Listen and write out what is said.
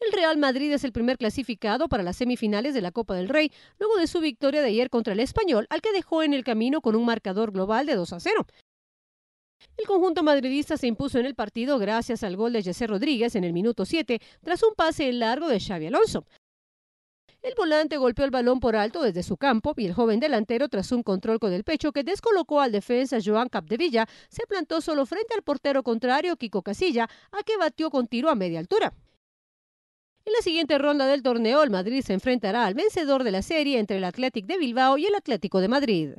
El Real Madrid es el primer clasificado para las semifinales de la Copa del Rey, luego de su victoria de ayer contra el Español, al que dejó en el camino con un marcador global de 2 a 0. El conjunto madridista se impuso en el partido gracias al gol de Jesse Rodríguez en el minuto 7, tras un pase largo de Xavi Alonso. El volante golpeó el balón por alto desde su campo y el joven delantero, tras un control con el pecho que descolocó al defensa Joan Capdevilla, se plantó solo frente al portero contrario Kiko Casilla, a que batió con tiro a media altura. En la siguiente ronda del torneo, el Madrid se enfrentará al vencedor de la serie entre el Athletic de Bilbao y el Atlético de Madrid.